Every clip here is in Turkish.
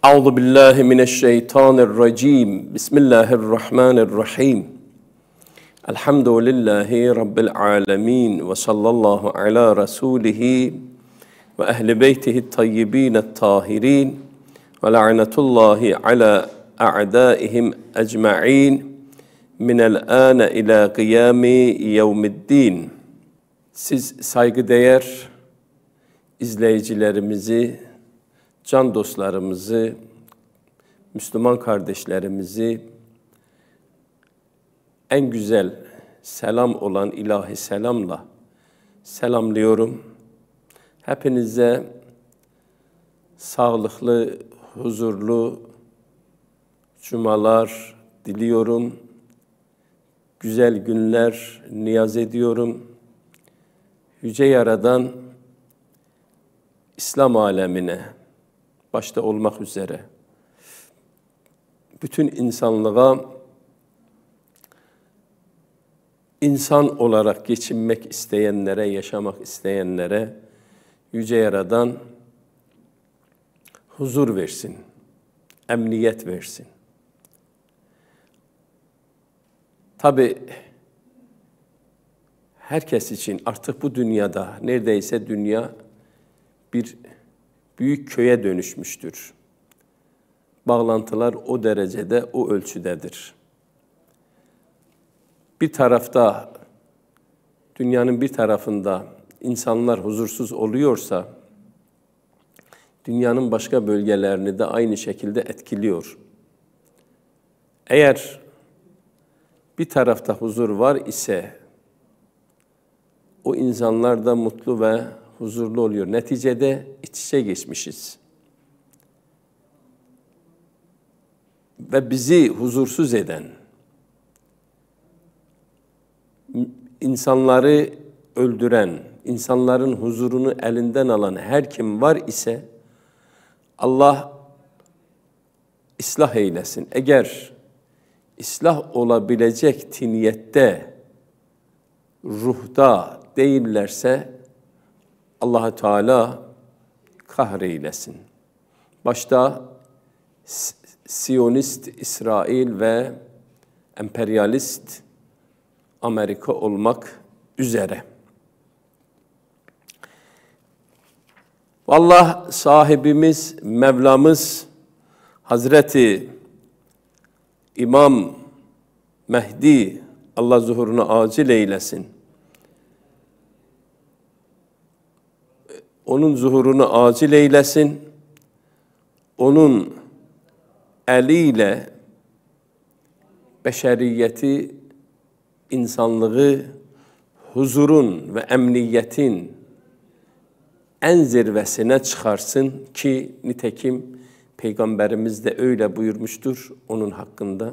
أعوذ بالله من الشيطان الرجيم بسم الله الرحمن الرحيم الحمد لله رب العالمين وصلى الله على رسوله وأهل بيته الطيبين الطاهرين ولعنة الله على أعدائهم أجمعين من الآن إلى قيام يوم الدين Siz saygıdeğer izleyicilerimizi can dostlarımızı, Müslüman kardeşlerimizi en güzel selam olan ilahi selamla selamlıyorum. Hepinize sağlıklı, huzurlu cumalar diliyorum. Güzel günler niyaz ediyorum. Yüce Yaradan İslam alemine başta olmak üzere bütün insanlığa insan olarak geçinmek isteyenlere, yaşamak isteyenlere Yüce Yaradan huzur versin, emniyet versin. Tabi herkes için artık bu dünyada neredeyse dünya bir büyük köye dönüşmüştür. Bağlantılar o derecede, o ölçüdedir. Bir tarafta, dünyanın bir tarafında insanlar huzursuz oluyorsa, dünyanın başka bölgelerini de aynı şekilde etkiliyor. Eğer bir tarafta huzur var ise, o insanlar da mutlu ve huzurlu oluyor. Neticede iç içe geçmişiz. Ve bizi huzursuz eden, insanları öldüren, insanların huzurunu elinden alan her kim var ise Allah ıslah eylesin. Eğer ıslah olabilecek tiniyette, ruhta değillerse allah Teala kahreylesin. Başta Siyonist İsrail ve emperyalist Amerika olmak üzere. Allah sahibimiz, Mevlamız Hazreti İmam Mehdi Allah zuhurunu acil eylesin. onun zuhurunu acil eylesin. Onun əliyle bəşəriyyəti, insanlığı huzurun və əmniyyətin ən zirvəsinə çıxarsın ki, nitekim Peyğəmbərimiz də öylə buyurmuşdur onun haqqında.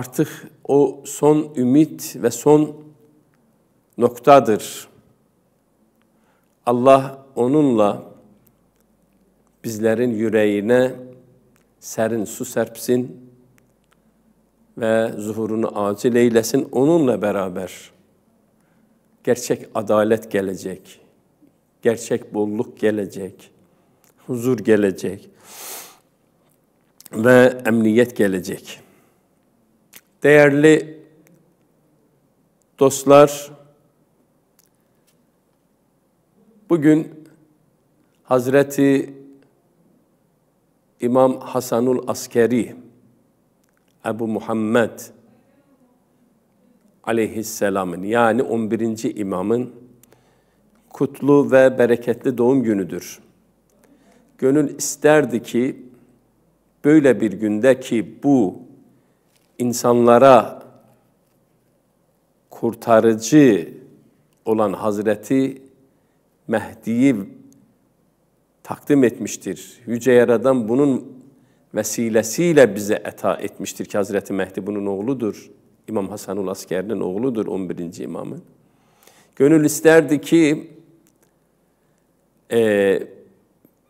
Artıq o son ümid və son noktadır. Allah onunla bizlerin yüreğine serin su serpsin ve zuhurunu acil eylesin. Onunla beraber gerçek adalet gelecek, gerçek bolluk gelecek, huzur gelecek ve emniyet gelecek. Değerli dostlar, Bugün Hazreti İmam Hasanul Askeri, Ebu Muhammed aleyhisselamın yani 11. imamın kutlu ve bereketli doğum günüdür. Gönül isterdi ki böyle bir günde ki bu insanlara kurtarıcı olan Hazreti Mehdi'yi takdim etmiştir. Yüce Yaradan bunun vesilesiyle bize eta etmiştir ki Hazreti Mehdi bunun oğludur. İmam Hasanul Asker'in oğludur 11. imamın. Gönül isterdi ki e,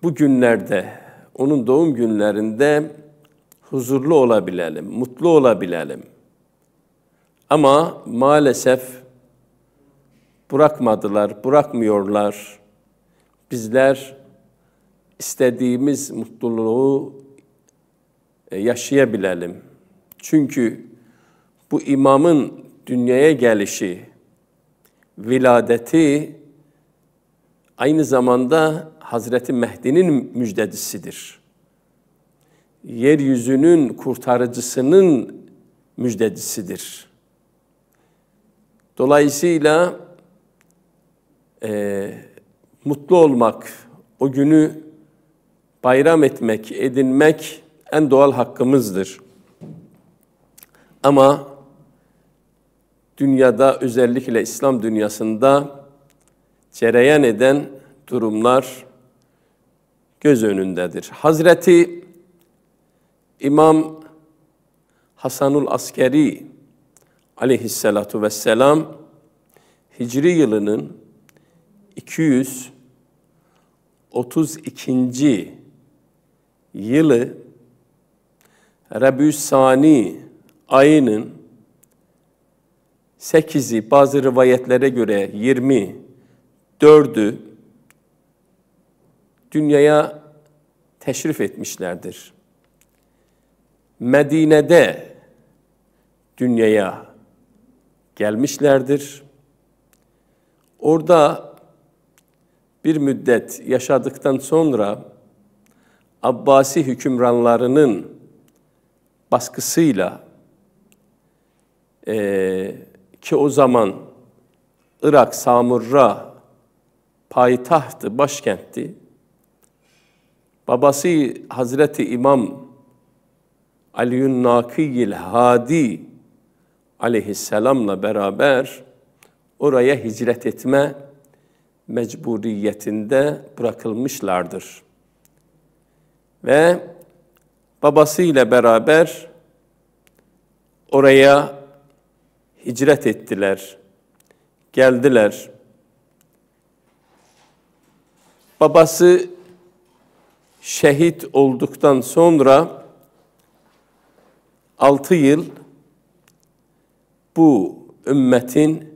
bu günlerde, onun doğum günlerinde huzurlu olabilelim, mutlu olabilelim. Ama maalesef bırakmadılar, bırakmıyorlar. Bizler istediğimiz mutluluğu e, yaşayabilelim. Çünkü bu imamın dünyaya gelişi, viladeti aynı zamanda Hazreti Mehdi'nin müjdecisidir. Yeryüzünün kurtarıcısının müjdecisidir. Dolayısıyla e, mutlu olmak, o günü bayram etmek, edinmek en doğal hakkımızdır. Ama dünyada özellikle İslam dünyasında cereyan eden durumlar göz önündedir. Hazreti İmam Hasanul Askeri aleyhissalatu vesselam Hicri yılının 232. yılı Rebüsani ayının 8'i bazı rivayetlere göre 20 dünyaya teşrif etmişlerdir. Medine'de dünyaya gelmişlerdir. Orada bir müddet yaşadıktan sonra Abbasi hükümranlarının baskısıyla e, ki o zaman Irak Samurra payitahtı, başkentti. Babası Hazreti İmam Ali'ün Nakiyil Hadi aleyhisselamla beraber oraya hicret etme mecburiyetinde bırakılmışlardır. Ve babasıyla beraber oraya hicret ettiler, geldiler. Babası şehit olduktan sonra altı yıl bu ümmetin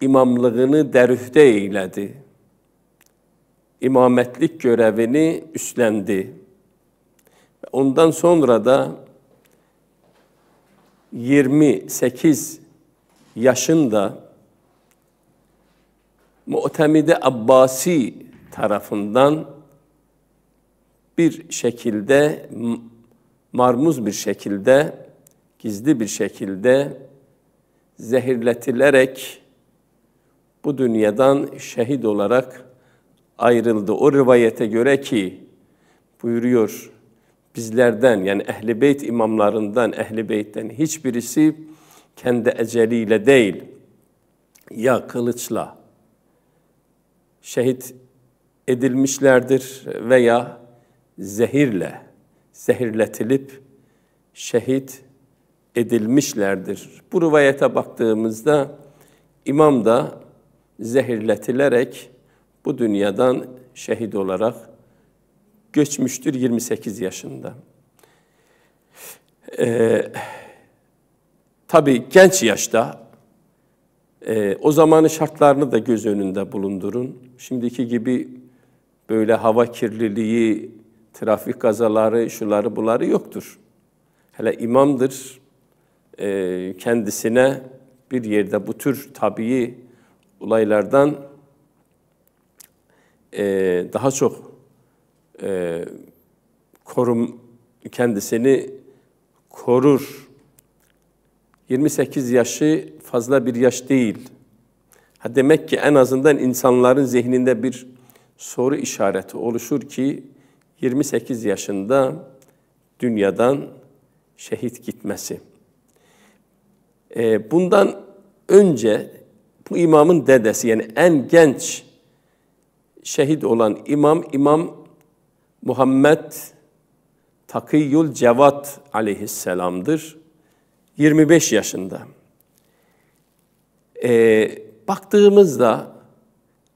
imamlığını derüfte eyledi. İmametlik görevini üstlendi. Ondan sonra da 28 yaşında Mu'temide Abbasi tarafından bir şekilde marmuz bir şekilde gizli bir şekilde zehirletilerek bu dünyadan şehit olarak ayrıldı. O rivayete göre ki buyuruyor bizlerden yani ehli beyt imamlarından, ehli beytten hiçbirisi kendi eceliyle değil ya kılıçla şehit edilmişlerdir veya zehirle zehirletilip şehit edilmişlerdir. Bu rivayete baktığımızda imam da zehirletilerek bu dünyadan şehit olarak göçmüştür 28 yaşında. Ee, tabii genç yaşta e, o zamanın şartlarını da göz önünde bulundurun. Şimdiki gibi böyle hava kirliliği, trafik kazaları, şuları buları yoktur. Hele imamdır, e, kendisine bir yerde bu tür tabii olaylardan e, daha çok e, korum kendisini korur. 28 yaşı fazla bir yaş değil. Ha demek ki en azından insanların zihninde bir soru işareti oluşur ki 28 yaşında dünyadan şehit gitmesi. E, bundan önce bu imamın dedesi yani en genç şehit olan imam İmam Muhammed Takiyül Cevat aleyhisselamdır. 25 yaşında. Ee, baktığımızda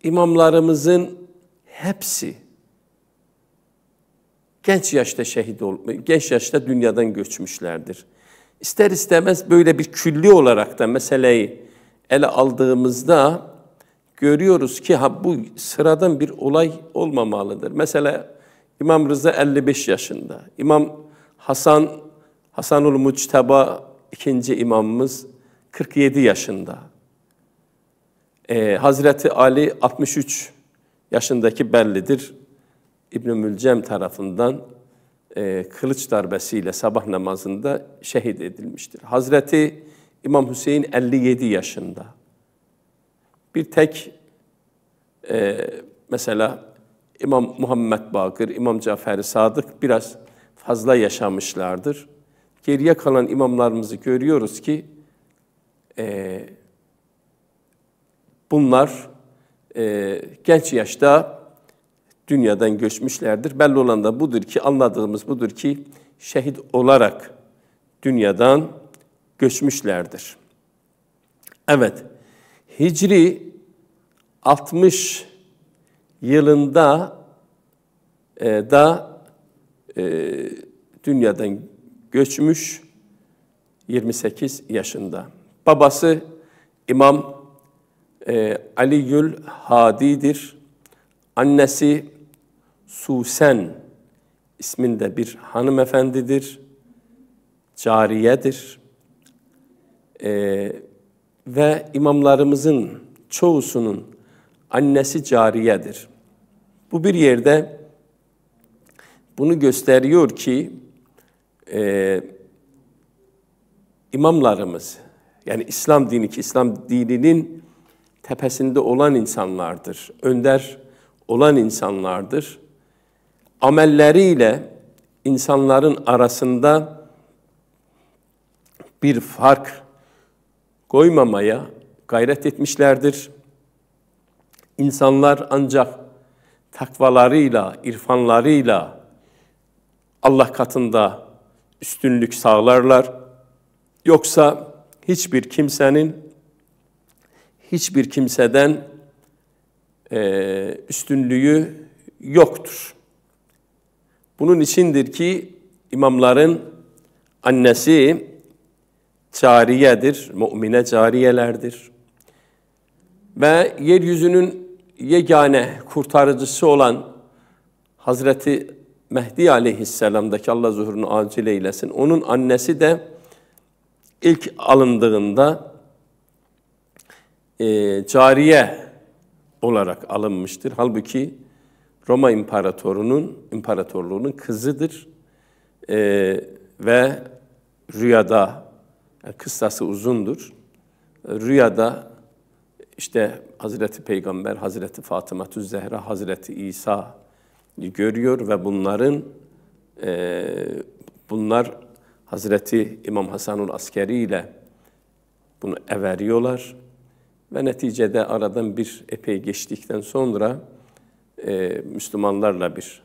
imamlarımızın hepsi genç yaşta şehit olmuş, genç yaşta dünyadan göçmüşlerdir. İster istemez böyle bir külli olarak da meseleyi ele aldığımızda görüyoruz ki ha bu sıradan bir olay olmamalıdır. Mesela İmam Rıza 55 yaşında. İmam Hasan Hasanul Muctaba ikinci imamımız 47 yaşında. Ee, Hazreti Ali 63 yaşındaki bellidir. İbn Mülcem tarafından e, kılıç darbesiyle sabah namazında şehit edilmiştir. Hazreti İmam Hüseyin 57 yaşında. Bir tek e, mesela İmam Muhammed Bakır, İmam Cafer Sadık biraz fazla yaşamışlardır. Geriye kalan imamlarımızı görüyoruz ki e, bunlar e, genç yaşta dünyadan göçmüşlerdir. Belli olan da budur ki, anladığımız budur ki şehit olarak dünyadan göçmüşlerdir. Evet, Hicri 60 yılında e, da e, dünyadan göçmüş 28 yaşında. Babası İmam e, Aliyül Hadi'dir. Annesi Susen isminde bir hanımefendidir. Cariyedir. Ee, ve imamlarımızın çoğusunun annesi cariyedir. Bu bir yerde bunu gösteriyor ki e, imamlarımız yani İslam dini ki İslam dininin tepesinde olan insanlardır. Önder olan insanlardır. Amelleriyle insanların arasında bir fark koymamaya gayret etmişlerdir. İnsanlar ancak takvalarıyla, irfanlarıyla Allah katında üstünlük sağlarlar. Yoksa hiçbir kimsenin hiçbir kimseden e, üstünlüğü yoktur. Bunun içindir ki imamların annesi cariyedir, mümine cariyelerdir. Ve yeryüzünün yegane kurtarıcısı olan Hazreti Mehdi aleyhisselamdaki Allah zuhurunu acil eylesin. Onun annesi de ilk alındığında e, cariye olarak alınmıştır. Halbuki Roma imparatorunun imparatorluğunun kızıdır e, ve rüyada yani e, kıssası uzundur. E, rüyada işte Hazreti Peygamber, Hazreti Fatıma Zehra, Hazreti İsa görüyor ve bunların e, bunlar Hazreti İmam Hasanul Askeri ile bunu everiyorlar ve neticede aradan bir epey geçtikten sonra e, Müslümanlarla bir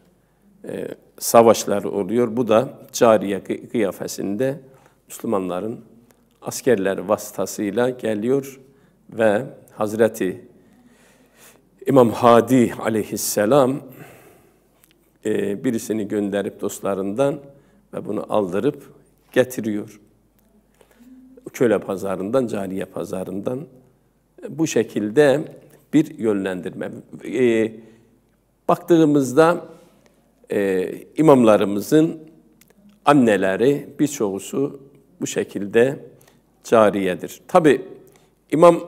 e, savaşlar oluyor. Bu da cariye kıyafesinde Müslümanların askerler vasıtasıyla geliyor ve Hazreti İmam Hadi aleyhisselam e, birisini gönderip dostlarından ve bunu aldırıp getiriyor. Köle pazarından, cariye pazarından bu şekilde bir yönlendirme. E, baktığımızda e, imamlarımızın anneleri birçoğusu bu şekilde cariyedir. Tabi İmam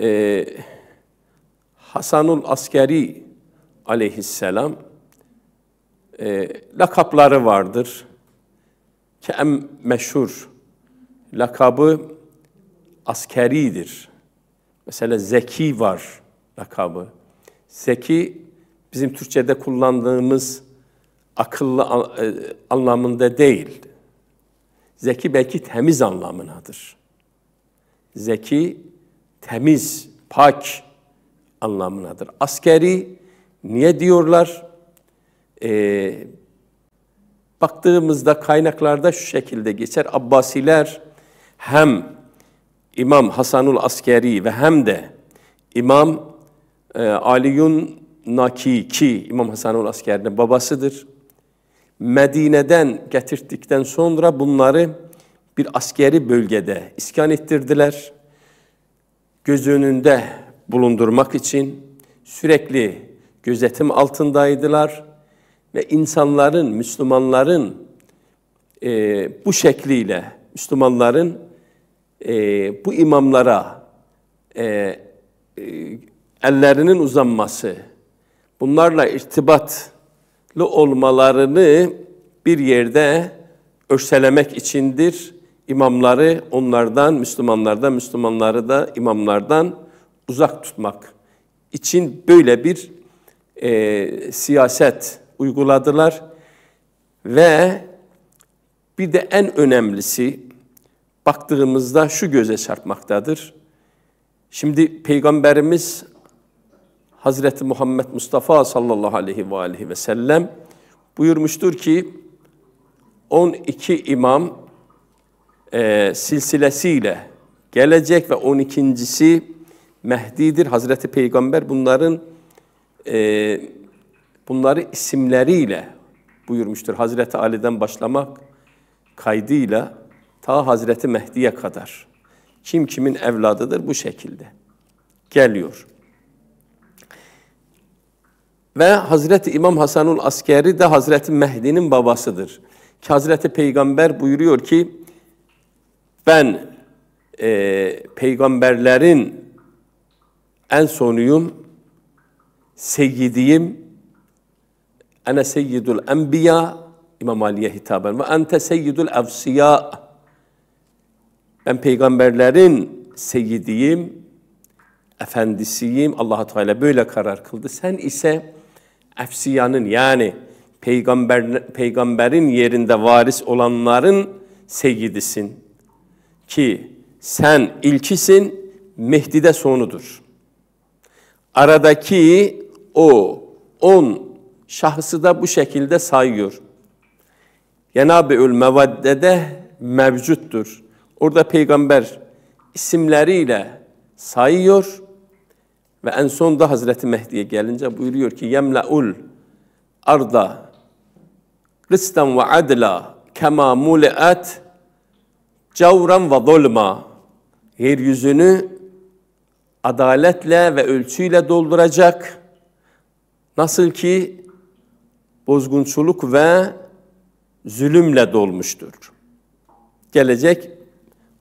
e, Hasanul Askeri aleyhisselam e, lakapları vardır. Ki en meşhur lakabı askeridir. Mesela Zeki var lakabı. Zeki bizim Türkçe'de kullandığımız akıllı e, anlamında değil. Zeki belki temiz anlamınadır. Zeki temiz, pak anlamınadır. Askeri niye diyorlar? Ee, baktığımızda kaynaklarda şu şekilde geçer. Abbasiler hem İmam Hasanul Askeri ve hem de İmam e, Aliyun Naki ki İmam Hasanul Askeri'nin babasıdır. Medine'den getirdikten sonra bunları bir askeri bölgede iskan ettirdiler. Göz önünde bulundurmak için sürekli gözetim altındaydılar ve insanların, Müslümanların e, bu şekliyle Müslümanların e, bu imamlara e, e, ellerinin uzanması, bunlarla irtibat olmalarını bir yerde örselemek içindir. İmamları onlardan, Müslümanlardan, Müslümanları da imamlardan uzak tutmak için böyle bir e, siyaset uyguladılar. Ve bir de en önemlisi baktığımızda şu göze çarpmaktadır. Şimdi Peygamberimiz Hazreti Muhammed Mustafa sallallahu aleyhi ve aleyhi ve sellem buyurmuştur ki 12 imam e, silsilesiyle gelecek ve 12.si Mehdi'dir. Hazreti Peygamber bunların e, bunları isimleriyle buyurmuştur. Hazreti Ali'den başlamak kaydıyla ta Hazreti Mehdi'ye kadar. Kim kimin evladıdır bu şekilde. Geliyor. Ve Hazreti İmam Hasanul Askeri de Hazreti Mehdi'nin babasıdır. Ki Hazreti Peygamber buyuruyor ki, ben e, peygamberlerin en sonuyum, seyyidiyim, ene seyyidul enbiya, İmam Ali'ye hitaben ve ente seyyidul evsiya. Ben peygamberlerin seyyidiyim, efendisiyim. Allah Teala böyle karar kıldı. Sen ise Efsiyanın yani peygamber, peygamberin yerinde varis olanların seyyidisin. Ki sen ilkisin, mehdi de sonudur. Aradaki o on şahsı da bu şekilde sayıyor. Cenab-ül Mevadde'de mevcuttur. Orada peygamber isimleriyle sayıyor ve en da Hazreti Mehdi'ye gelince buyuruyor ki yemlaul arda risten ve adla kema muliat cavran ve zulma yeryüzünü adaletle ve ölçüyle dolduracak. Nasıl ki bozgunçuluk ve zulümle dolmuştur. Gelecek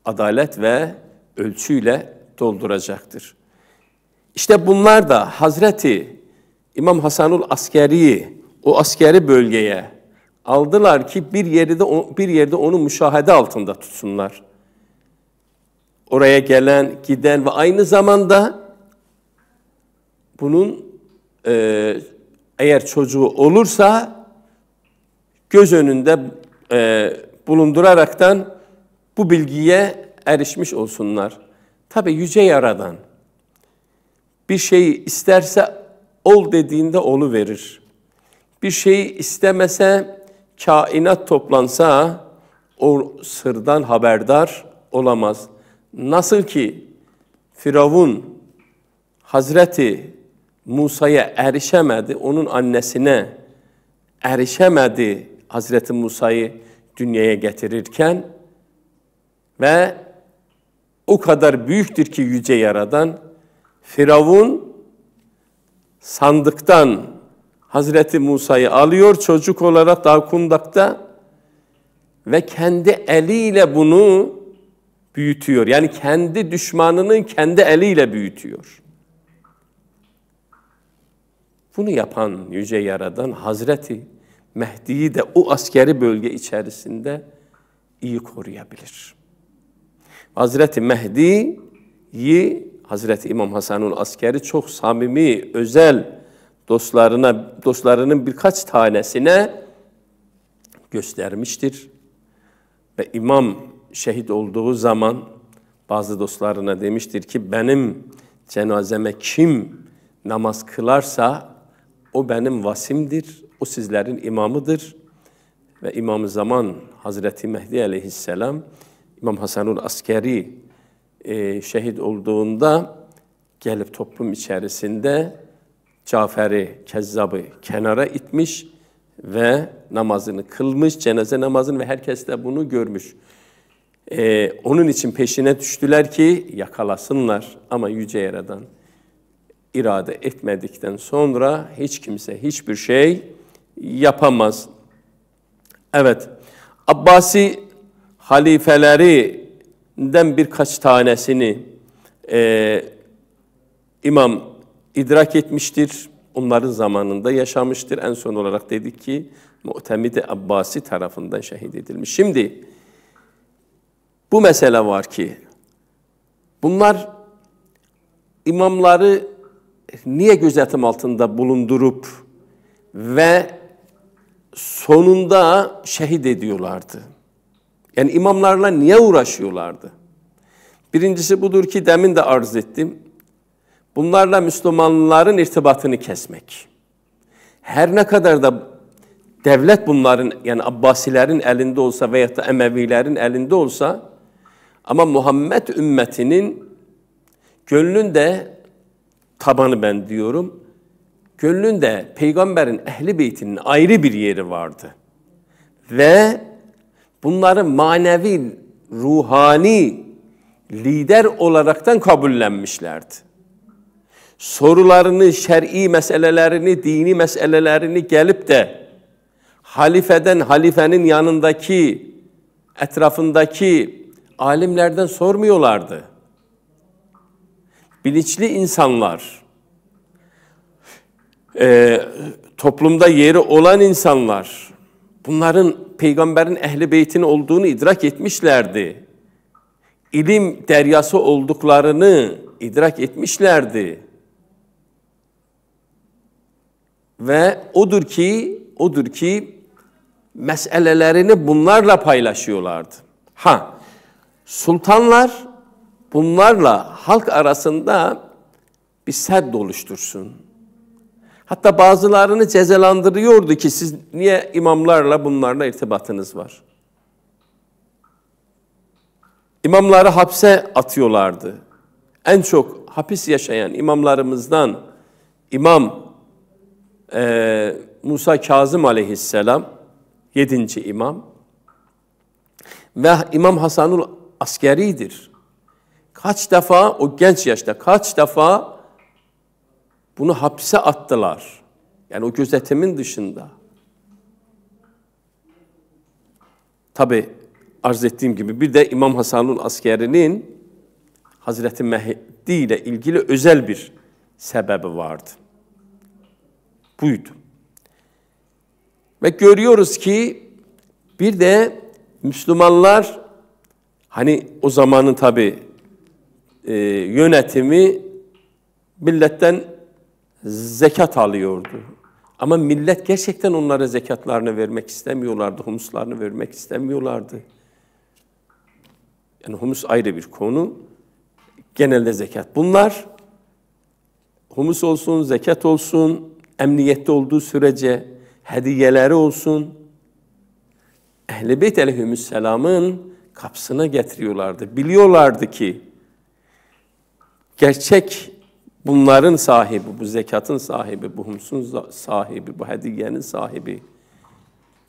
adalet ve ölçüyle dolduracaktır. İşte bunlar da Hazreti İmam Hasanul Askeri'yi o askeri bölgeye aldılar ki bir yerde bir yerde onu müşahede altında tutsunlar. Oraya gelen, giden ve aynı zamanda bunun e, eğer çocuğu olursa göz önünde e, bulunduraraktan bu bilgiye erişmiş olsunlar. Tabi yüce yaradan bir şeyi isterse ol dediğinde onu verir. Bir şeyi istemese kainat toplansa o sırdan haberdar olamaz. Nasıl ki Firavun Hazreti Musa'ya erişemedi, onun annesine erişemedi Hazreti Musa'yı dünyaya getirirken ve o kadar büyüktür ki yüce yaradan Firavun sandıktan Hazreti Musa'yı alıyor çocuk olarak daha kundakta ve kendi eliyle bunu büyütüyor. Yani kendi düşmanının kendi eliyle büyütüyor. Bunu yapan Yüce Yaradan Hazreti Mehdi'yi de o askeri bölge içerisinde iyi koruyabilir. Hazreti Mehdi'yi Hazreti İmam Hasan'ın askeri çok samimi, özel dostlarına, dostlarının birkaç tanesine göstermiştir. Ve İmam şehit olduğu zaman bazı dostlarına demiştir ki benim cenazeme kim namaz kılarsa o benim vasimdir, o sizlerin imamıdır. Ve İmam-ı Zaman Hazreti Mehdi aleyhisselam İmam Hasanul Askeri e, şehit olduğunda gelip toplum içerisinde Cafer'i, Kezzab'ı kenara itmiş ve namazını kılmış, cenaze namazını ve herkes de bunu görmüş. Ee, onun için peşine düştüler ki yakalasınlar ama Yüce Yaradan irade etmedikten sonra hiç kimse hiçbir şey yapamaz. Evet, Abbasi halifeleri den birkaç tanesini e, imam idrak etmiştir. Onların zamanında yaşamıştır. En son olarak dedik ki Mu'temid-i Abbasi tarafından şehit edilmiş. Şimdi bu mesele var ki bunlar imamları niye gözetim altında bulundurup ve sonunda şehit ediyorlardı? Yani imamlarla niye uğraşıyorlardı? Birincisi budur ki demin de arz ettim. Bunlarla Müslümanların irtibatını kesmek. Her ne kadar da devlet bunların yani Abbasilerin elinde olsa veya da Emevilerin elinde olsa ama Muhammed ümmetinin gönlünde tabanı ben diyorum. Gönlünde peygamberin ehli beytinin ayrı bir yeri vardı. Ve bunları manevi, ruhani lider olaraktan kabullenmişlerdi. Sorularını, şer'i meselelerini, dini meselelerini gelip de halifeden, halifenin yanındaki, etrafındaki alimlerden sormuyorlardı. Bilinçli insanlar, e, toplumda yeri olan insanlar, Bunların peygamberin ehli beytin olduğunu idrak etmişlerdi. İlim deryası olduklarını idrak etmişlerdi. Ve odur ki, odur ki meselelerini bunlarla paylaşıyorlardı. Ha, sultanlar bunlarla halk arasında bir sedd oluştursun Hatta bazılarını cezalandırıyordu ki siz niye imamlarla bunlarla irtibatınız var? İmamları hapse atıyorlardı. En çok hapis yaşayan imamlarımızdan İmam e, Musa Kazım aleyhisselam, yedinci imam ve İmam Hasanul Askeri'dir. Kaç defa o genç yaşta kaç defa bunu hapse attılar. Yani o gözetimin dışında. Tabi arz ettiğim gibi bir de İmam Hasan'ın askerinin Hazreti Mehdi ile ilgili özel bir sebebi vardı. Buydu. Ve görüyoruz ki bir de Müslümanlar hani o zamanın tabi e, yönetimi milletten zekat alıyordu. Ama millet gerçekten onlara zekatlarını vermek istemiyorlardı, humuslarını vermek istemiyorlardı. Yani humus ayrı bir konu, genelde zekat. Bunlar humus olsun, zekat olsun, emniyette olduğu sürece hediyeleri olsun, Ehl-i Beyt aleyhümüsselamın kapsına getiriyorlardı. Biliyorlardı ki gerçek Bunların sahibi, bu zekatın sahibi, bu humsun sahibi, bu hediyenin sahibi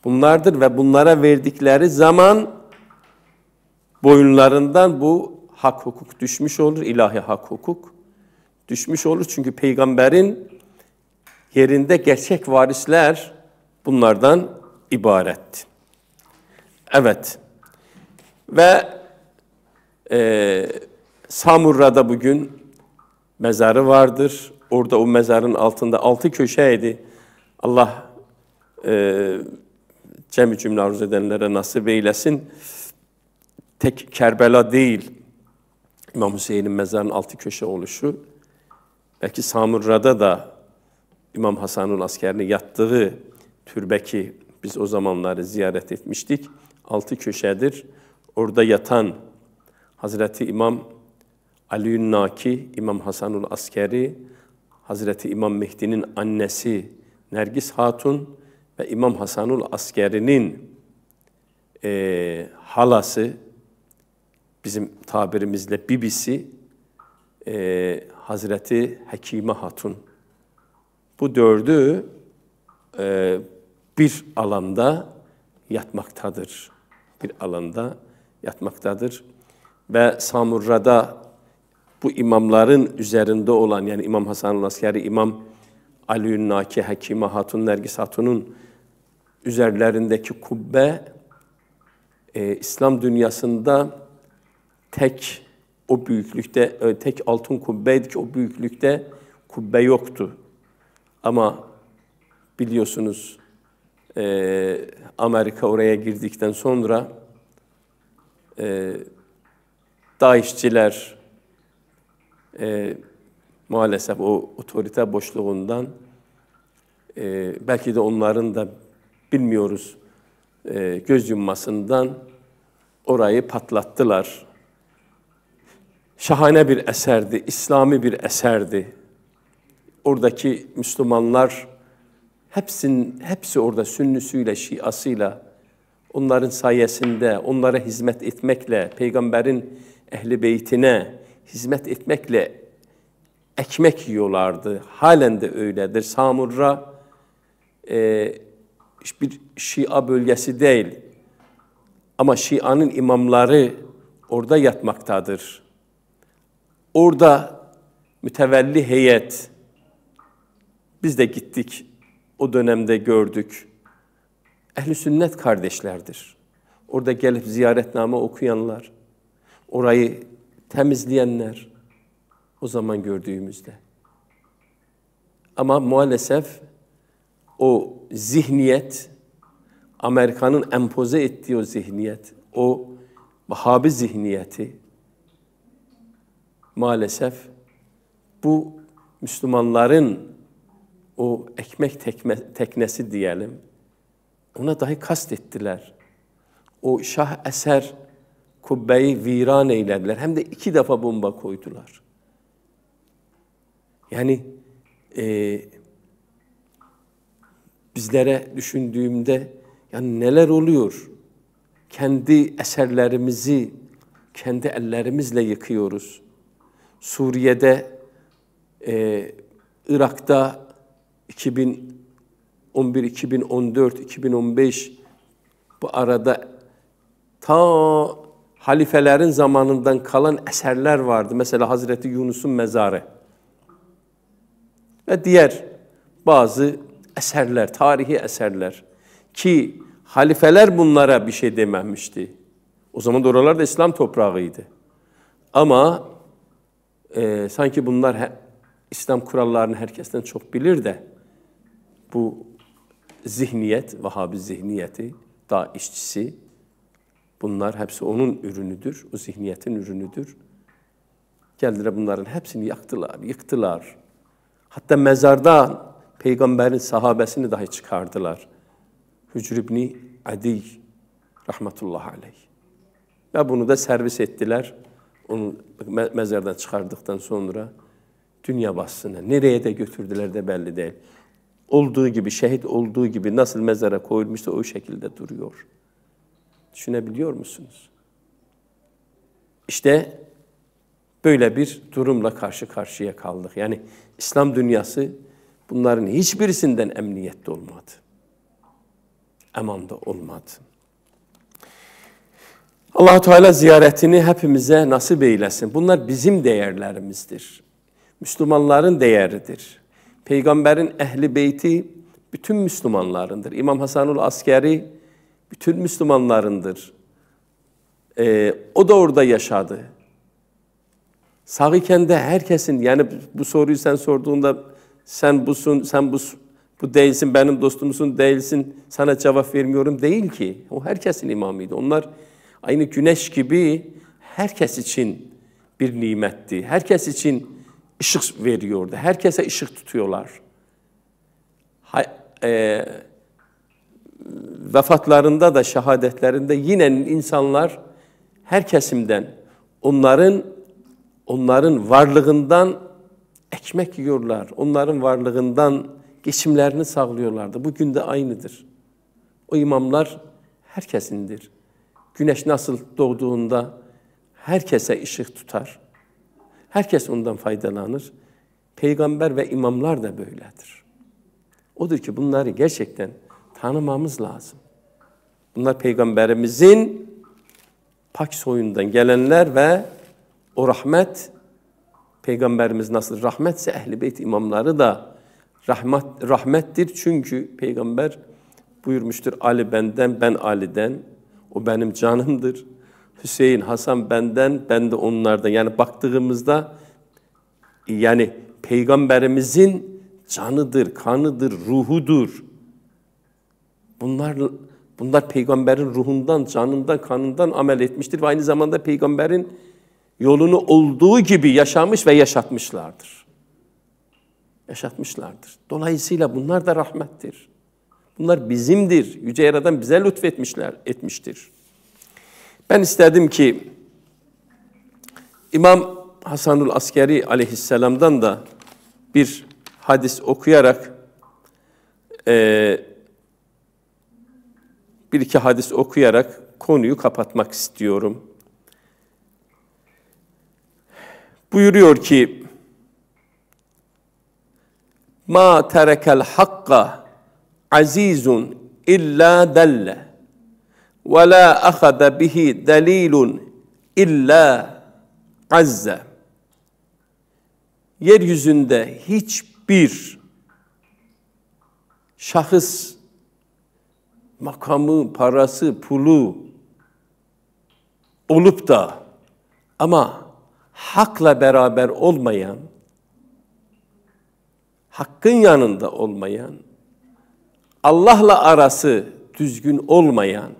bunlardır ve bunlara verdikleri zaman boyunlarından bu hak hukuk düşmüş olur, ilahi hak hukuk düşmüş olur. Çünkü peygamberin yerinde gerçek varisler bunlardan ibaret. Evet. Ve e, Samurra'da bugün mezarı vardır. Orada o mezarın altında altı köşeydi. Allah e, cem cümle arzu edenlere nasip eylesin. Tek Kerbela değil, İmam Hüseyin'in mezarının altı köşe oluşu, belki Samurra'da da İmam Hasan'ın askerini yattığı türbeki biz o zamanları ziyaret etmiştik. Altı köşedir. Orada yatan Hazreti İmam Ali'ün Naki, İmam Hasanul Askeri, Hazreti İmam Mehdi'nin annesi Nergis Hatun ve İmam Hasanul Askeri'nin e, halası, bizim tabirimizle bibisi, e, Hazreti Hekime Hatun. Bu dördü e, bir alanda yatmaktadır. Bir alanda yatmaktadır. Ve Samurra'da bu imamların üzerinde olan yani İmam Hasan Askeri, İmam Ali Naki, Hakime Hatun, Nergis Hatun'un üzerlerindeki kubbe e, İslam dünyasında tek o büyüklükte, e, tek altın kubbeydi ki o büyüklükte kubbe yoktu. Ama biliyorsunuz e, Amerika oraya girdikten sonra e, Daişçiler, e, maalesef o otorite boşluğundan e, belki de onların da bilmiyoruz e, göz yummasından orayı patlattılar. Şahane bir eserdi, İslami bir eserdi. Oradaki Müslümanlar hepsin hepsi orada sünnüsüyle, şiasıyla onların sayesinde onlara hizmet etmekle, peygamberin ehli beytine, hizmet etmekle ekmek yiyorlardı. Halen de öyledir. Samurra e, bir Şia bölgesi değil. Ama Şia'nın imamları orada yatmaktadır. Orada mütevelli heyet, biz de gittik, o dönemde gördük. Ehli sünnet kardeşlerdir. Orada gelip ziyaretname okuyanlar, orayı temizleyenler o zaman gördüğümüzde. Ama maalesef o zihniyet, Amerika'nın empoze ettiği o zihniyet, o Vahabi zihniyeti maalesef bu Müslümanların o ekmek tekme, teknesi diyelim, ona dahi kastettiler. O şah eser kubbeyi viran eylediler. Hem de iki defa bomba koydular. Yani e, bizlere düşündüğümde yani neler oluyor? Kendi eserlerimizi kendi ellerimizle yıkıyoruz. Suriye'de, e, Irak'ta 2011, 2014, 2015 bu arada ta halifelerin zamanından kalan eserler vardı. Mesela Hazreti Yunus'un mezarı ve diğer bazı eserler, tarihi eserler ki halifeler bunlara bir şey dememişti. O zaman da oralar da İslam toprağıydı. Ama e, sanki bunlar he, İslam kurallarını herkesten çok bilir de bu zihniyet, Vahabi zihniyeti, daha işçisi, Bunlar hepsi onun ürünüdür, o zihniyetin ürünüdür. Geldiler bunların hepsini yaktılar, yıktılar. Hatta mezarda peygamberin sahabesini dahi çıkardılar. Hücr ibni Adi rahmetullahi aleyh. Ve bunu da servis ettiler. Onu me mezardan çıkardıktan sonra dünya bassına. Nereye de götürdüler de belli değil. Olduğu gibi, şehit olduğu gibi nasıl mezara koyulmuşsa o şekilde duruyor.'' Düşünebiliyor musunuz? İşte böyle bir durumla karşı karşıya kaldık. Yani İslam dünyası bunların hiçbirisinden emniyette olmadı. emanda olmadı. allah Teala ziyaretini hepimize nasip eylesin. Bunlar bizim değerlerimizdir. Müslümanların değeridir. Peygamberin ehli beyti bütün Müslümanlarındır. İmam Hasanul Askeri bütün Müslümanlarındır. Ee, o da orada yaşadı. Sağ iken de herkesin, yani bu soruyu sen sorduğunda sen busun, sen bu, bu değilsin, benim dostumsun değilsin, sana cevap vermiyorum değil ki. O herkesin imamıydı. Onlar aynı güneş gibi herkes için bir nimetti. Herkes için ışık veriyordu. Herkese ışık tutuyorlar. Ha, e, vefatlarında da şehadetlerinde yine insanlar her kesimden onların onların varlığından ekmek yiyorlar. Onların varlığından geçimlerini sağlıyorlardı. Bugün de aynıdır. O imamlar herkesindir. Güneş nasıl doğduğunda herkese ışık tutar. Herkes ondan faydalanır. Peygamber ve imamlar da böyledir. Odur ki bunları gerçekten tanımamız lazım. Bunlar peygamberimizin pak soyundan gelenler ve o rahmet peygamberimiz nasıl rahmetse ehli beyt imamları da rahmet rahmettir çünkü peygamber buyurmuştur Ali benden ben Ali'den o benim canımdır. Hüseyin Hasan benden ben de onlardan. Yani baktığımızda yani peygamberimizin canıdır, kanıdır, ruhudur. Bunlar bunlar peygamberin ruhundan, canından, kanından amel etmiştir ve aynı zamanda peygamberin yolunu olduğu gibi yaşamış ve yaşatmışlardır. Yaşatmışlardır. Dolayısıyla bunlar da rahmettir. Bunlar bizimdir. Yüce Yaradan bize lütfetmişler, etmiştir. Ben istedim ki İmam Hasanul Askeri aleyhisselamdan da bir hadis okuyarak e, bir iki hadis okuyarak konuyu kapatmak istiyorum. Buyuruyor ki, Ma terekel hakka azizun illa delle ve la ahada bihi delilun illa azze. Yeryüzünde hiçbir şahıs makamı, parası, pulu olup da ama hakla beraber olmayan, hakkın yanında olmayan, Allah'la arası düzgün olmayan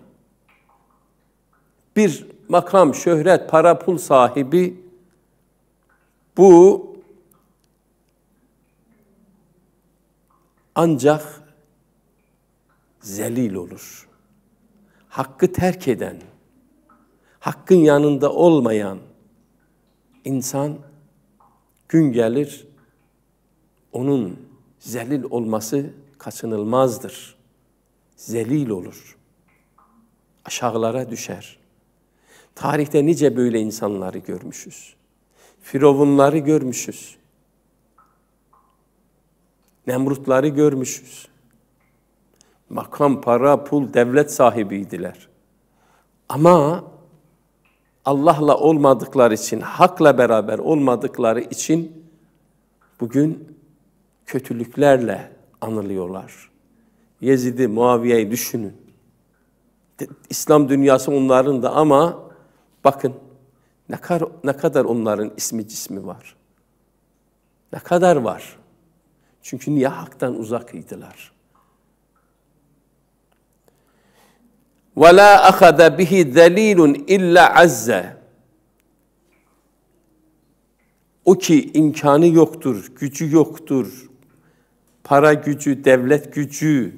bir makam, şöhret, para, pul sahibi bu ancak zelil olur. Hakkı terk eden, hakkın yanında olmayan insan gün gelir onun zelil olması kaçınılmazdır. Zelil olur. Aşağılara düşer. Tarihte nice böyle insanları görmüşüz. Firavunları görmüşüz. Nemrutları görmüşüz. Makam, para, pul, devlet sahibiydiler. Ama Allah'la olmadıkları için, hakla beraber olmadıkları için bugün kötülüklerle anılıyorlar. Yezid'i, Muaviye'yi düşünün. İslam dünyası onların da ama bakın ne kadar, ne kadar onların ismi cismi var. Ne kadar var. Çünkü niye haktan uzakıydılar? ve la ahada bihi zelilun illa azze. O ki imkanı yoktur, gücü yoktur. Para gücü, devlet gücü,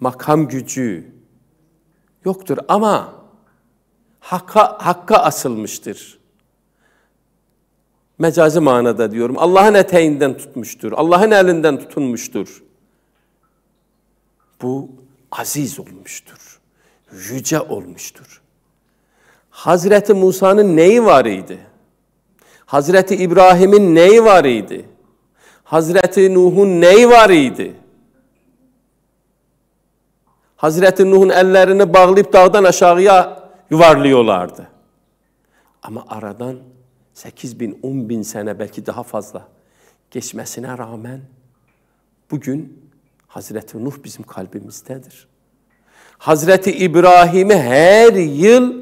makam gücü yoktur ama hakka, hakka asılmıştır. Mecazi manada diyorum. Allah'ın eteğinden tutmuştur. Allah'ın elinden tutunmuştur. Bu aziz olmuştur. yüce olmuştur. Hazreti Musa'nın neyi var idi? Hazreti İbrahim'in neyi var idi? Hazreti Nuh'un neyi var idi? Hazreti Nuh'un ellerini bağlayıp dağdan aşağıya yuvarlıyorlardı. Ama aradan 8 bin, 10 bin sene belki daha fazla geçmesine rağmen bugün Hazreti Nuh bizim kalbimizdedir. Hazreti İbrahim'i her yıl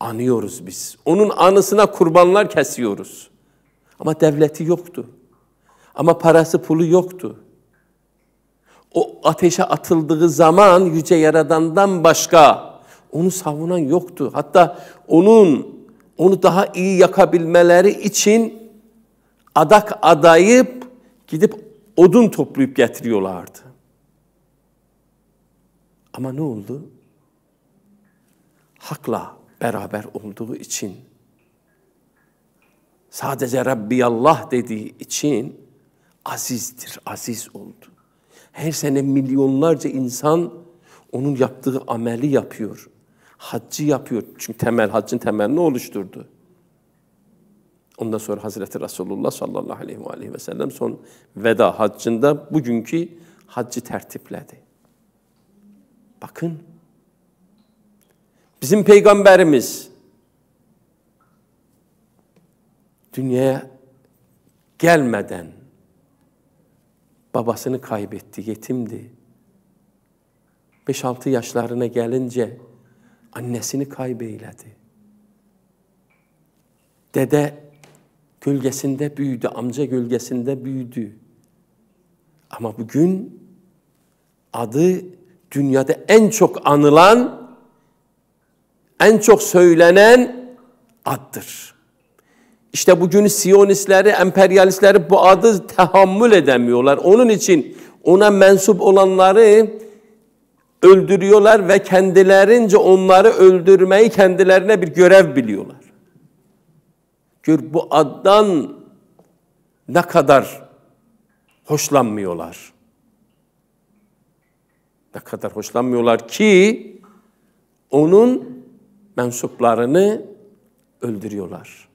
anıyoruz biz. Onun anısına kurbanlar kesiyoruz. Ama devleti yoktu. Ama parası pulu yoktu. O ateşe atıldığı zaman Yüce Yaradan'dan başka onu savunan yoktu. Hatta onun onu daha iyi yakabilmeleri için adak adayıp gidip odun toplayıp getiriyorlardı. Ama ne oldu? Hakla beraber olduğu için, sadece Rabbi Allah dediği için azizdir, aziz oldu. Her sene milyonlarca insan onun yaptığı ameli yapıyor. Haccı yapıyor. Çünkü temel, haccın temelini oluşturdu. Ondan sonra Hazreti Resulullah sallallahu aleyhi ve, aleyhi ve sellem son veda haccında bugünkü haccı tertipledi. Bakın. Bizim peygamberimiz dünyaya gelmeden babasını kaybetti, yetimdi. 5-6 yaşlarına gelince annesini kaybeyledi. Dede gölgesinde büyüdü, amca gölgesinde büyüdü. Ama bugün adı dünyada en çok anılan, en çok söylenen addır. İşte bugün Siyonistleri, emperyalistleri bu adı tahammül edemiyorlar. Onun için ona mensup olanları öldürüyorlar ve kendilerince onları öldürmeyi kendilerine bir görev biliyorlar. Gör bu addan ne kadar hoşlanmıyorlar ne kadar hoşlanmıyorlar ki onun mensuplarını öldürüyorlar.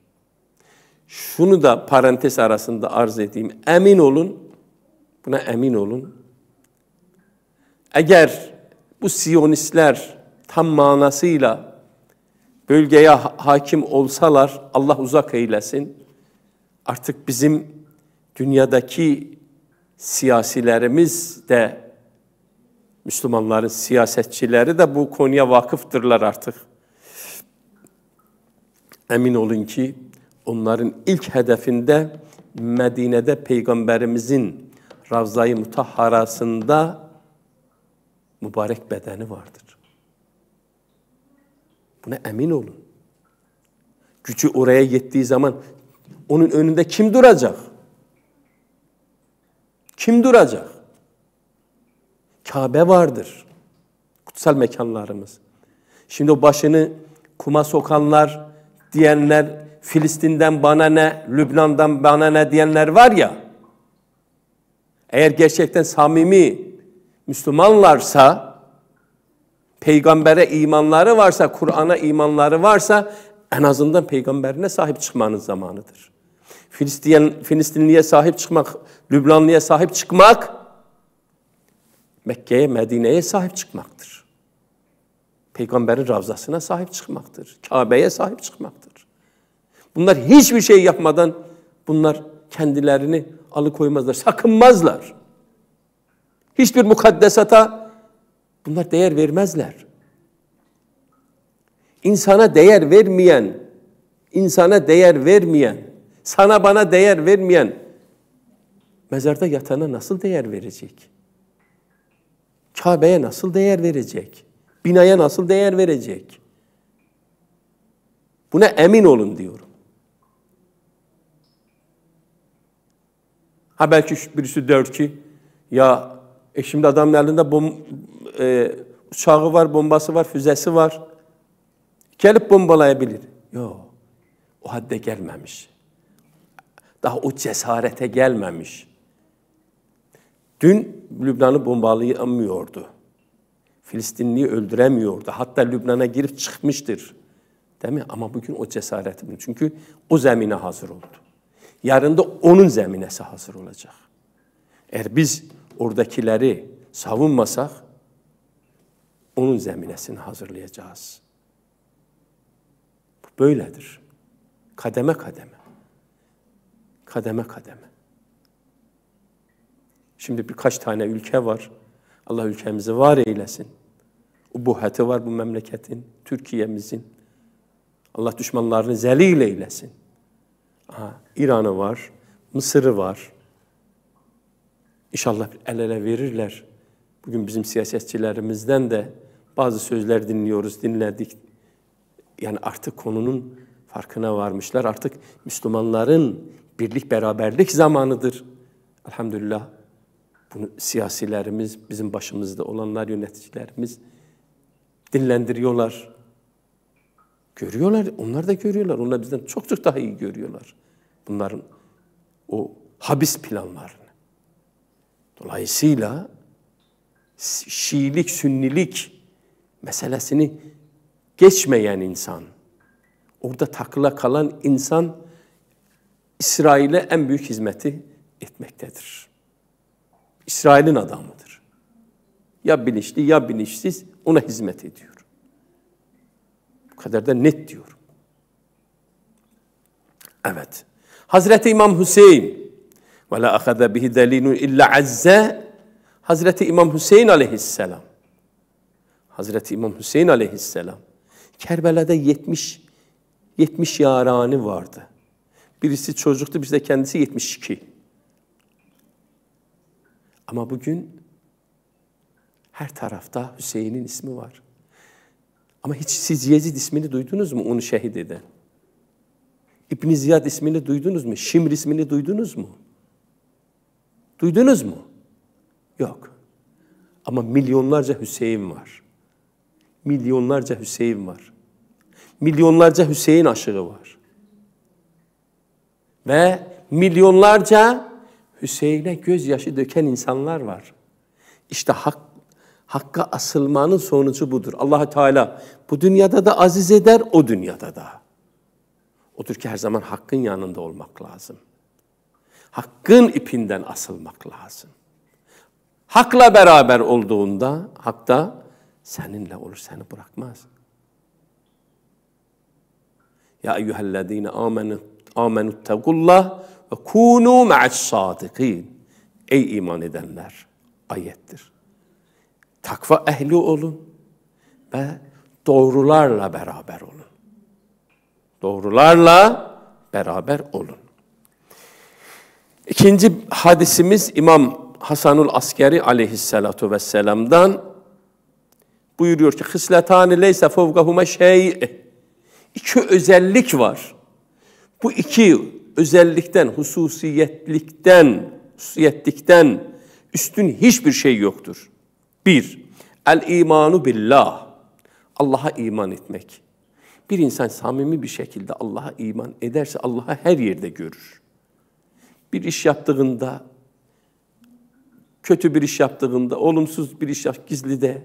Şunu da parantez arasında arz edeyim. Emin olun, buna emin olun. Eğer bu Siyonistler tam manasıyla bölgeye hakim olsalar Allah uzak eylesin. Artık bizim dünyadaki siyasilerimiz de Müslümanların siyasetçileri de bu konuya vakıftırlar artık. Emin olun ki onların ilk hedefinde Medine'de Peygamberimizin Ravza-i Mutahharasında mübarek bedeni vardır. Buna emin olun. Gücü oraya yettiği zaman onun önünde kim duracak? Kim duracak? Kabe vardır. Kutsal mekanlarımız. Şimdi o başını kuma sokanlar diyenler, Filistin'den bana ne, Lübnan'dan bana ne diyenler var ya, eğer gerçekten samimi Müslümanlarsa, peygambere imanları varsa, Kur'an'a imanları varsa en azından peygamberine sahip çıkmanın zamanıdır. Filistin, Filistinliye sahip çıkmak, Lübnanlıya sahip çıkmak Mekke'ye, Medine'ye sahip çıkmaktır. Peygamberin ravzasına sahip çıkmaktır. Kabe'ye sahip çıkmaktır. Bunlar hiçbir şey yapmadan bunlar kendilerini alıkoymazlar, sakınmazlar. Hiçbir mukaddesata bunlar değer vermezler. İnsana değer vermeyen, insana değer vermeyen, sana bana değer vermeyen mezarda yatana nasıl değer verecek? Kabe'ye nasıl değer verecek? Binaya nasıl değer verecek? Buna emin olun diyorum. Ha belki birisi der ki ya e şimdi adamın elinde bom, e, uçağı var, bombası var, füzesi var. Gelip bombalayabilir. Yok. O hadde gelmemiş. Daha o cesarete gelmemiş. Dün Lübnan'ı bombalayamıyordu. Filistinliyi öldüremiyordu. Hatta Lübnan'a girip çıkmıştır. Değil mi? Ama bugün o cesareti buldu. Çünkü o zemine hazır oldu. Yarın da onun zeminesi hazır olacak. Eğer biz oradakileri savunmasak onun zeminesini hazırlayacağız. Bu böyledir. Kademe kademe. Kademe kademe. Şimdi birkaç tane ülke var. Allah ülkemizi var eylesin. Ubuhati var bu memleketin, Türkiye'mizin. Allah düşmanlarını zelil eylesin. İran'ı var, Mısır'ı var. İnşallah el ele verirler. Bugün bizim siyasetçilerimizden de bazı sözler dinliyoruz, dinledik. Yani artık konunun farkına varmışlar. Artık Müslümanların birlik, beraberlik zamanıdır. Elhamdülillah bunu siyasilerimiz, bizim başımızda olanlar, yöneticilerimiz dinlendiriyorlar. Görüyorlar, onlar da görüyorlar. Onlar bizden çok çok daha iyi görüyorlar. Bunların o habis planlarını. Dolayısıyla Şiilik, Sünnilik meselesini geçmeyen insan, orada takıla kalan insan İsrail'e en büyük hizmeti etmektedir. İsrail'in adamıdır. Ya bilinçli ya bilinçsiz ona hizmet ediyor. Bu kadar da net diyor. Evet. Hazreti İmam Hüseyin ve la ahaza bihi delilun illa azza Hazreti İmam Hüseyin aleyhisselam Hazreti İmam Hüseyin aleyhisselam Kerbela'da 70 70 yarani vardı. Birisi çocuktu, bizde kendisi 72. Ama bugün her tarafta Hüseyin'in ismi var. Ama hiç siz Yezid ismini duydunuz mu onu şehit eden? İbn Ziyad ismini duydunuz mu? Şimr ismini duydunuz mu? Duydunuz mu? Yok. Ama milyonlarca Hüseyin var. Milyonlarca Hüseyin var. Milyonlarca Hüseyin aşığı var. Ve milyonlarca Hüseyin'e gözyaşı döken insanlar var. İşte hak, hakka asılmanın sonucu budur. allah Teala bu dünyada da aziz eder, o dünyada da. Odur ki her zaman hakkın yanında olmak lazım. Hakkın ipinden asılmak lazım. Hakla beraber olduğunda, hakta seninle olur, seni bırakmaz. Ya eyyühellezine amenu amenu tegullah kunu ma'as sadikin. Ey iman edenler ayettir. Takva ehli olun ve doğrularla beraber olun. Doğrularla beraber olun. İkinci hadisimiz İmam Hasanul Askeri aleyhissalatu vesselam'dan buyuruyor ki hısletani leyse fevkahuma şey. iki özellik var. Bu iki özellikten, hususiyetlikten, hususiyetlikten üstün hiçbir şey yoktur. Bir, el imanu billah. Allah'a iman etmek. Bir insan samimi bir şekilde Allah'a iman ederse Allah'a her yerde görür. Bir iş yaptığında, kötü bir iş yaptığında, olumsuz bir iş yap, gizlide,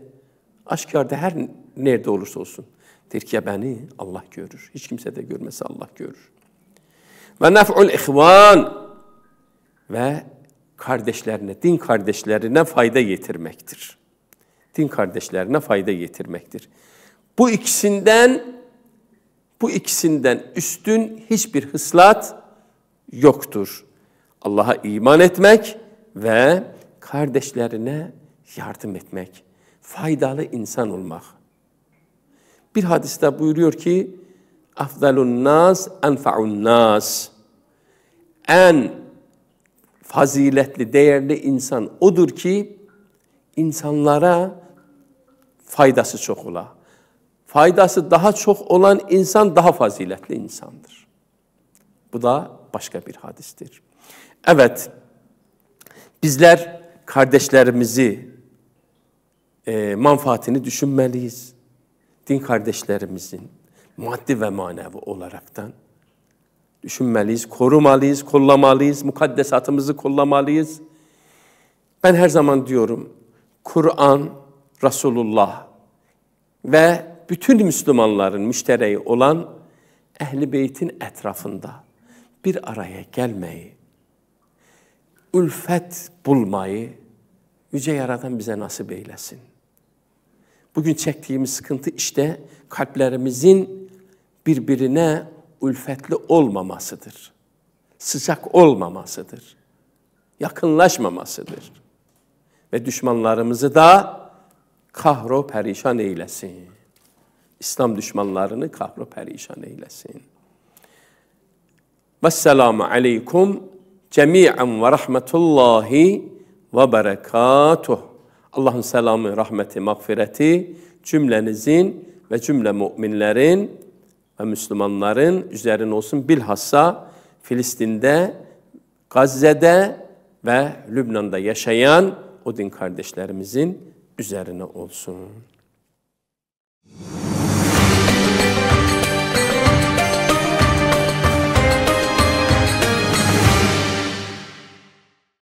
aşkarda her nerede olursa olsun. Der ki ya beni Allah görür. Hiç kimse de görmese Allah görür. Ve nef'ul ihvan ve kardeşlerine, din kardeşlerine fayda getirmektir. Din kardeşlerine fayda getirmektir. Bu ikisinden bu ikisinden üstün hiçbir hıslat yoktur. Allah'a iman etmek ve kardeşlerine yardım etmek, faydalı insan olmak. Bir hadiste buyuruyor ki Afdalun nas enfaun nas. En faziletli, değerli insan odur ki insanlara faydası çok ola. Faydası daha çok olan insan daha faziletli insandır. Bu da başka bir hadistir. Evet, bizler kardeşlerimizi, e, manfaatini düşünmeliyiz. Din kardeşlerimizin, maddi ve manevi olaraktan düşünmeliyiz, korumalıyız, kollamalıyız, mukaddesatımızı kollamalıyız. Ben her zaman diyorum, Kur'an, Resulullah ve bütün Müslümanların müştereği olan Ehli Beyt'in etrafında bir araya gelmeyi, ülfet bulmayı Yüce Yaradan bize nasip eylesin. Bugün çektiğimiz sıkıntı işte kalplerimizin birbirine ülfetli olmamasıdır. Sıcak olmamasıdır. Yakınlaşmamasıdır. Ve düşmanlarımızı da kahro perişan eylesin. İslam düşmanlarını kahro perişan eylesin. Vesselamu aleykum cemi'en ve rahmetullahi ve berekatuh. Allah'ın selamı, rahmeti, mağfireti cümlenizin ve cümle müminlerin ve Müslümanların üzerine olsun bilhassa Filistin'de, Gazze'de ve Lübnan'da yaşayan o din kardeşlerimizin üzerine olsun.